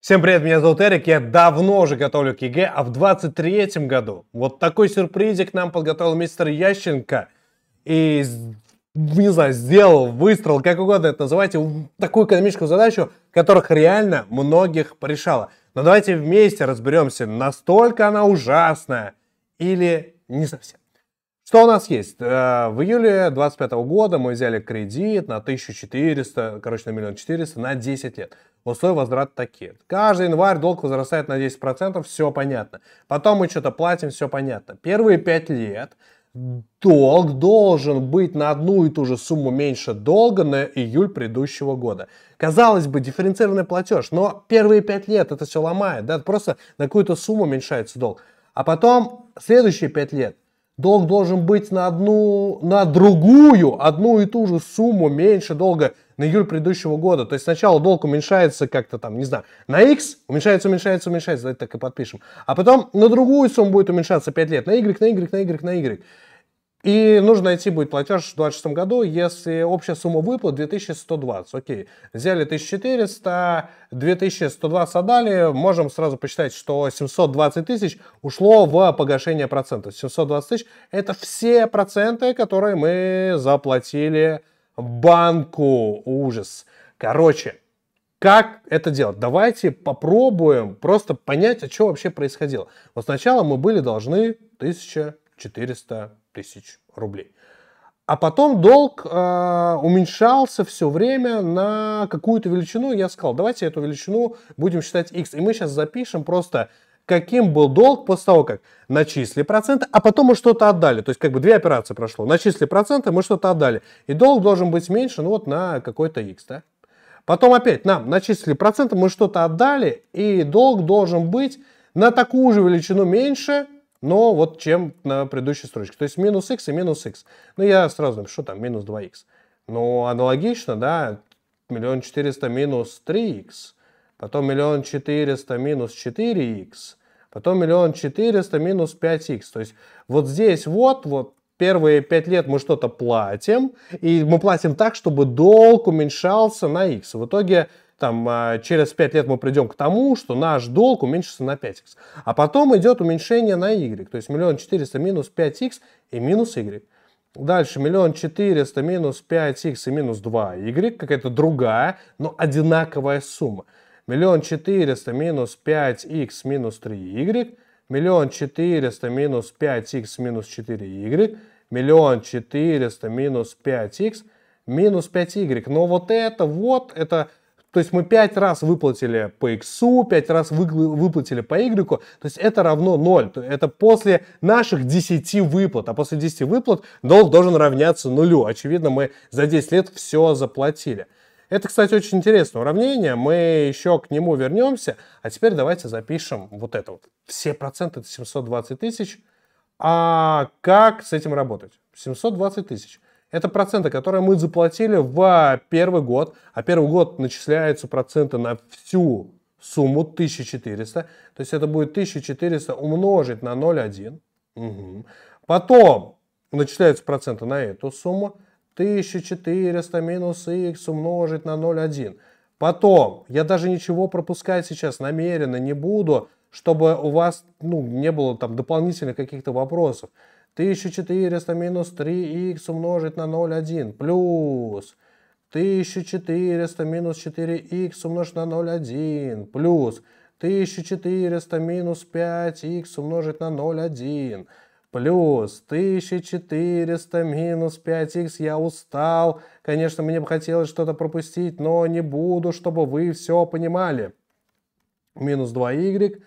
Всем привет, меня зовут Эрик, я давно уже готовлю к ЕГЭ, а в 23 году вот такой сюрпризик нам подготовил мистер Ященко и, не знаю, сделал, выстрел, как угодно это называйте, такую экономическую задачу, которых реально многих порешала. Но давайте вместе разберемся, настолько она ужасная или не совсем. Что у нас есть? Э, в июле 25 года мы взяли кредит на 1400, короче, на миллион четыреста на 10 лет условия возврата такие. Каждый январь долг возрастает на 10%, все понятно. Потом мы что-то платим, все понятно. Первые 5 лет долг должен быть на одну и ту же сумму меньше долга на июль предыдущего года. Казалось бы, дифференцированный платеж, но первые 5 лет это все ломает, да, просто на какую-то сумму уменьшается долг. А потом следующие 5 лет долг должен быть на одну, на другую, одну и ту же сумму меньше долга на июль предыдущего года. То есть сначала долг уменьшается как-то там, не знаю, на X уменьшается, уменьшается, уменьшается, давайте так и подпишем. А потом на другую сумму будет уменьшаться 5 лет, на Y, на Y, на Y, на Y. И нужно найти будет платеж в 2026 году, если общая сумма выплат 2120. Окей, взяли 1400, 2120 отдали, можем сразу посчитать, что 720 тысяч ушло в погашение процентов. 720 тысяч – это все проценты, которые мы заплатили банку. Ужас. Короче, как это делать? Давайте попробуем просто понять, а что вообще происходило. Вот сначала мы были должны 1400 тысяч рублей. А потом долг э, уменьшался все время на какую-то величину. Я сказал, давайте эту величину будем считать x. И мы сейчас запишем просто, каким был долг после того, как начислили проценты, а потом мы что-то отдали. То есть как бы две операции прошло. Начислили проценты, мы что-то отдали. И долг должен быть меньше, ну вот на какой-то x, да? Потом опять нам начислили проценты, мы что-то отдали, и долг должен быть на такую же величину меньше, но вот чем на предыдущей строчке. То есть минус x и минус x. Ну, я сразу напишу там минус 2x. Ну, аналогично, да, миллион четыреста минус 3 x потом миллион четыреста минус 4 x потом миллион четыреста минус 5 x То есть вот здесь вот, вот первые пять лет мы что-то платим, и мы платим так, чтобы долг уменьшался на x В итоге там, а, через 5 лет мы придем к тому, что наш долг уменьшится на 5х. А потом идет уменьшение на y, то есть миллион четыреста минус 5х и минус y. Дальше миллион четыреста минус 5х и минус 2y, какая-то другая, но одинаковая сумма. Миллион четыреста минус 5х минус 3y, миллион четыреста минус 5х минус 4y, миллион четыреста минус 5х минус 5y. Но вот это вот, это то есть мы 5 раз выплатили по x, 5 раз выплатили по y, то есть это равно 0. Это после наших 10 выплат, а после 10 выплат долг должен равняться нулю. Очевидно, мы за 10 лет все заплатили. Это, кстати, очень интересное уравнение, мы еще к нему вернемся. А теперь давайте запишем вот это вот. Все проценты это 720 тысяч. А как с этим работать? 720 тысяч. Это проценты, которые мы заплатили в а, первый год, а первый год начисляются проценты на всю сумму 1400, то есть это будет 1400 умножить на 0,1. Угу. Потом начисляются проценты на эту сумму, 1400 минус x умножить на 0,1. Потом, я даже ничего пропускать сейчас намеренно не буду, чтобы у вас ну, не было там дополнительных каких-то вопросов. 1400 минус 3х умножить на 0,1 плюс 1400 минус 4х умножить на 0,1 плюс 1400 минус 5х умножить на 0,1 плюс 1400 минус 5х. Я устал. Конечно, мне бы хотелось что-то пропустить, но не буду, чтобы вы все понимали. Минус 2y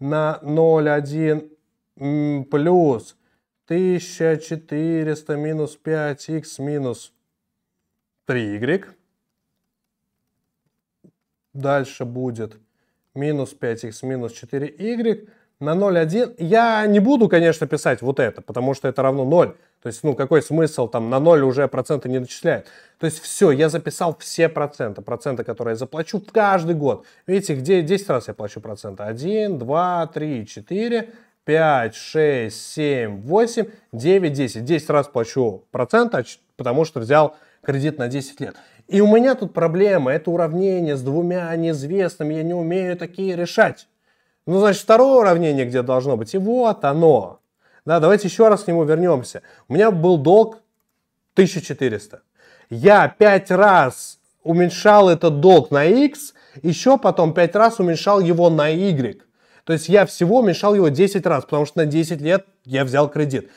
на 0,1 плюс 1400 минус 5х минус 3y. Дальше будет минус 5х минус 4y на 0,1. Я не буду, конечно, писать вот это, потому что это равно 0. То есть, ну, какой смысл там на 0 уже проценты не начисляют То есть, все, я записал все проценты. Проценты, которые я заплачу каждый год. Видите, где 10 раз я плачу проценты? 1, 2, 3, 4. 5, 6, 7, 8, 9, 10. 10 раз плачу процент, а потому что взял кредит на 10 лет. И у меня тут проблема, это уравнение с двумя неизвестными, я не умею такие решать. Ну, значит, второе уравнение где должно быть, и вот оно. Да, давайте еще раз к нему вернемся. У меня был долг 1400. Я 5 раз уменьшал этот долг на x, еще потом 5 раз уменьшал его на y. То есть я всего уменьшал его 10 раз, потому что на 10 лет я взял кредит.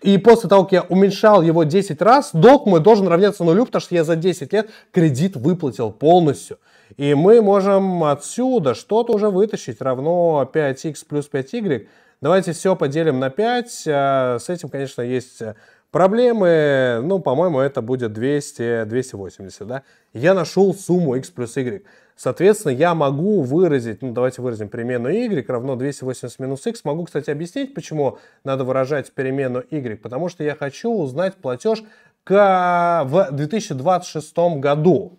И после того, как я уменьшал его 10 раз, долг мой должен равняться нулю, потому что я за 10 лет кредит выплатил полностью. И мы можем отсюда что-то уже вытащить, равно 5 х плюс 5y. Давайте все поделим на 5. Э, с этим, конечно, есть э, проблемы. Ну, по-моему, это будет 200, 280, да? Я нашел сумму x плюс y. Соответственно, я могу выразить, ну давайте выразим переменную y равно 280 минус x. Могу, кстати, объяснить, почему надо выражать переменную y, потому что я хочу узнать платеж к... в 2026 году.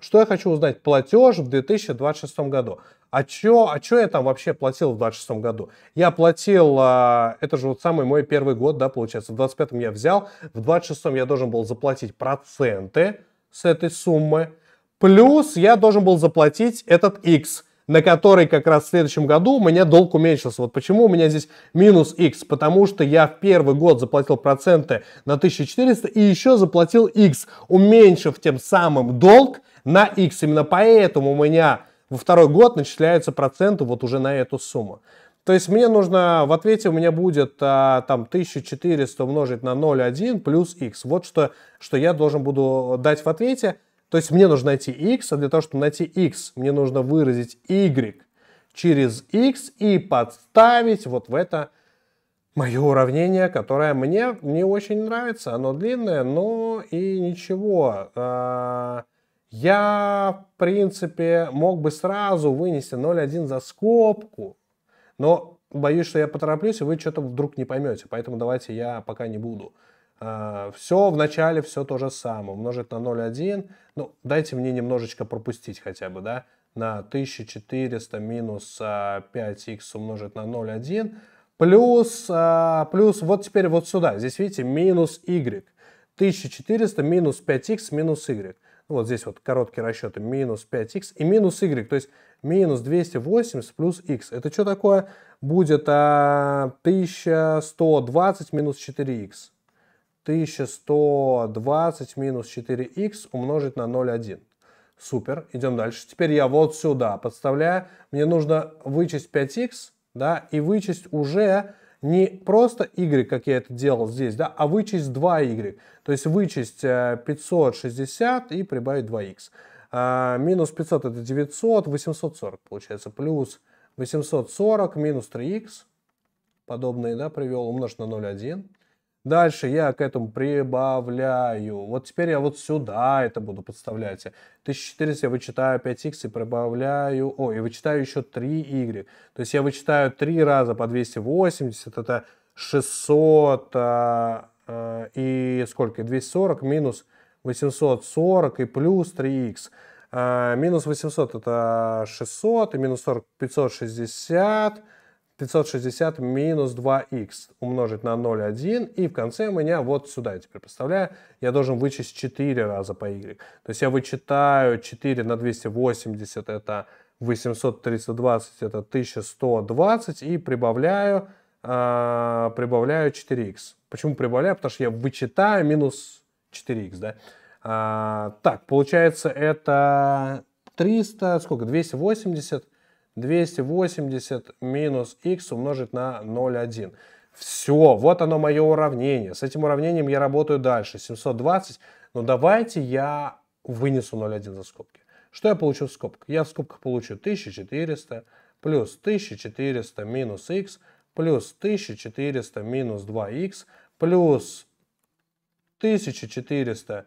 Что я хочу узнать? Платеж в 2026 году. А чё, а чё я там вообще платил в 26 году? Я платил, а, это же вот самый мой первый год, да, получается. В 25-м я взял, в 26-м я должен был заплатить проценты с этой суммы. Плюс я должен был заплатить этот X, на который как раз в следующем году у меня долг уменьшился. Вот почему у меня здесь минус X, потому что я в первый год заплатил проценты на 1400 и еще заплатил X, уменьшив тем самым долг на X. Именно поэтому у меня во второй год начисляются проценты вот уже на эту сумму. То есть мне нужно, в ответе у меня будет а, там 1400 умножить на 0,1 плюс x. Вот что, что я должен буду дать в ответе. То есть мне нужно найти x, а для того, чтобы найти x, мне нужно выразить y через x и подставить вот в это мое уравнение, которое мне не очень нравится. Оно длинное, но и ничего. А, я, в принципе, мог бы сразу вынести 0,1 за скобку, но боюсь, что я потороплюсь, и вы что-то вдруг не поймете. Поэтому давайте я пока не буду. А, все в начале, все то же самое. Умножить на 0,1. Ну, дайте мне немножечко пропустить хотя бы, да? На 1400 минус 5х а, умножить на 0,1. Плюс, а, плюс вот теперь вот сюда. Здесь, видите, минус y. 1400 минус 5х минус y. Ну, вот здесь вот короткие расчеты. Минус 5х и минус y. То есть минус 280 плюс x. Это что такое? Будет а, 1120 минус 4х. 1120 минус 4х умножить на 0,1. Супер, идем дальше. Теперь я вот сюда подставляю. Мне нужно вычесть 5х, да, и вычесть уже не просто y, как я это делал здесь, да, а вычесть 2y. То есть вычесть 560 э, и прибавить 2 х А, минус 500 это 900, 840 получается. Плюс 840 минус 3х, подобные, да, привел, умножить на 0,1. Дальше я к этому прибавляю. Вот теперь я вот сюда это буду подставлять. 1400 я вычитаю 5 х и прибавляю... О, и вычитаю еще 3y. То есть я вычитаю 3 раза по 280. Это 600 а, а, и сколько? 240 минус 840 и плюс 3х. А, минус 800 это 600 и минус 40 560. 560 минус 2х умножить на 0,1. И в конце у меня вот сюда я теперь представляю, я должен вычесть 4 раза по y. То есть я вычитаю 4 на 280, это 830 это 1120, и прибавляю, э, прибавляю 4х. Почему прибавляю? Потому что я вычитаю минус 4х, да. А, так, получается это 300, сколько, 280 280 минус x умножить на 0,1. Все, вот оно мое уравнение. С этим уравнением я работаю дальше. 720, но ну, давайте я вынесу 0,1 за скобки. Что я получу в скобках? Я в скобках получу 1400 плюс 1400 минус x плюс 1400 минус 2x плюс 1400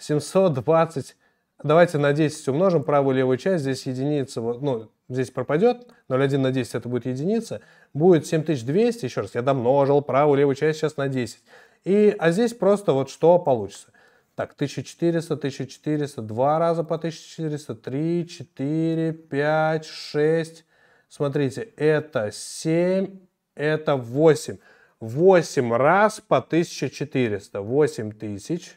720, давайте на 10 умножим правую и левую часть, здесь единица, вот, ну, здесь пропадет, 0,1 на 10 это будет единица, будет 7200, еще раз, я домножил правую и левую часть сейчас на 10. И, а здесь просто вот что получится. Так, 1400, 1400, два раза по 1400, 3, 4, 5, 6. Смотрите, это 7, это 8. 8 раз по 1400. 8000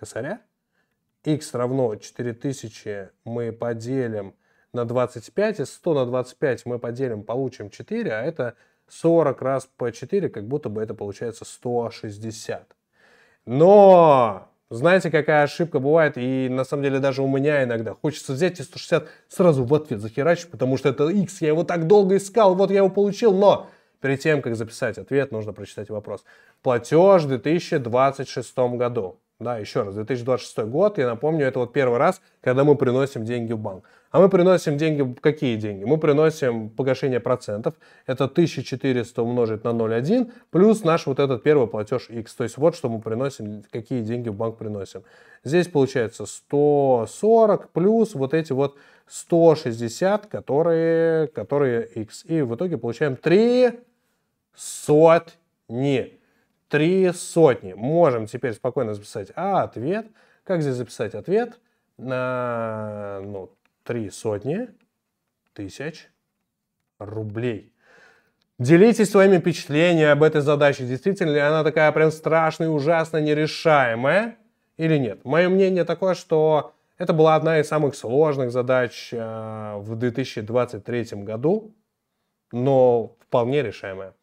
косаря. x равно 4000 мы поделим на 25, из 100 на 25 мы поделим, получим 4, а это 40 раз по 4, как будто бы это получается 160. Но знаете, какая ошибка бывает, и на самом деле даже у меня иногда хочется взять и 160 сразу в ответ захерачить, потому что это x, я его так долго искал, вот я его получил, но перед тем, как записать ответ, нужно прочитать вопрос. Платеж в 2026 году. Да, еще раз, 2026 год, я напомню, это вот первый раз, когда мы приносим деньги в банк. А мы приносим деньги, какие деньги? Мы приносим погашение процентов, это 1400 умножить на 0,1, плюс наш вот этот первый платеж X. То есть вот что мы приносим, какие деньги в банк приносим. Здесь получается 140 плюс вот эти вот 160, которые, которые X. И в итоге получаем 3 сотни три сотни. Можем теперь спокойно записать А ответ. Как здесь записать ответ? На, ну, три сотни тысяч рублей. Делитесь своими впечатлениями об этой задаче. Действительно ли она такая прям страшная, ужасная, нерешаемая или нет? Мое мнение такое, что это была одна из самых сложных задач э, в 2023 году, но вполне решаемая.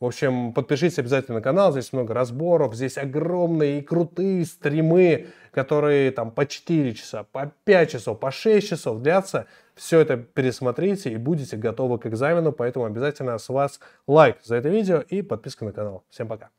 В общем, подпишитесь обязательно на канал, здесь много разборов, здесь огромные и крутые стримы, которые там по 4 часа, по 5 часов, по 6 часов длятся. Все это пересмотрите и будете готовы к экзамену, поэтому обязательно с вас лайк за это видео и подписка на канал. Всем пока!